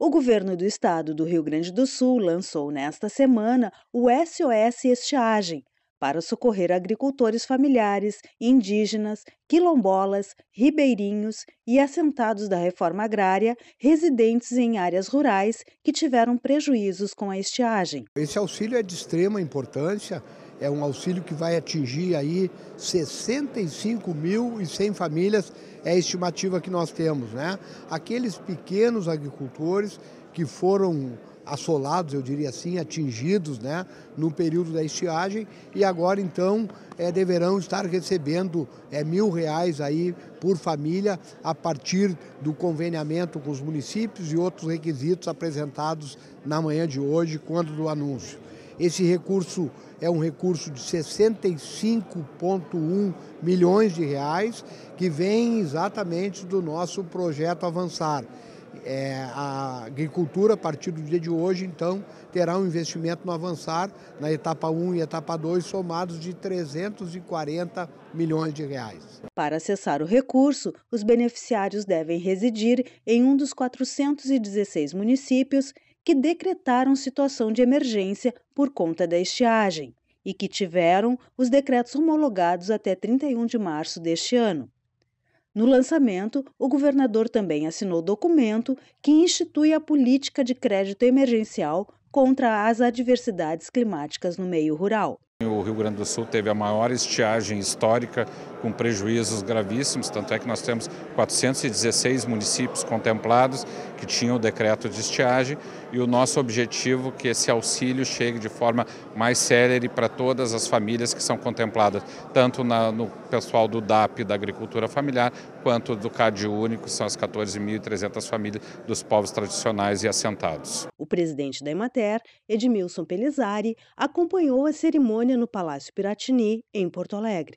O governo do estado do Rio Grande do Sul lançou nesta semana o SOS Estiagem, para socorrer agricultores familiares, indígenas, quilombolas, ribeirinhos e assentados da reforma agrária residentes em áreas rurais que tiveram prejuízos com a estiagem. Esse auxílio é de extrema importância, é um auxílio que vai atingir aí 65.100 famílias, é a estimativa que nós temos, né? Aqueles pequenos agricultores que foram assolados, eu diria assim, atingidos né, no período da estiagem e agora então é, deverão estar recebendo é, mil reais aí por família a partir do conveniamento com os municípios e outros requisitos apresentados na manhã de hoje, quando do anúncio. Esse recurso é um recurso de 65,1 milhões de reais que vem exatamente do nosso projeto Avançar. É, a agricultura, a partir do dia de hoje, então, terá um investimento no avançar na etapa 1 e etapa 2, somados de 340 milhões de reais. Para acessar o recurso, os beneficiários devem residir em um dos 416 municípios que decretaram situação de emergência por conta da estiagem e que tiveram os decretos homologados até 31 de março deste ano. No lançamento, o governador também assinou documento que institui a política de crédito emergencial contra as adversidades climáticas no meio rural. O Rio Grande do Sul teve a maior estiagem histórica, com prejuízos gravíssimos, tanto é que nós temos 416 municípios contemplados que tinham o decreto de estiagem e o nosso objetivo é que esse auxílio chegue de forma mais célere para todas as famílias que são contempladas, tanto na, no pessoal do DAP, da Agricultura Familiar, quanto do CAD Único, que são as 14.300 famílias dos povos tradicionais e assentados. O presidente da Emater, Edmilson Pelizari, acompanhou a cerimônia no Palácio Piratini, em Porto Alegre.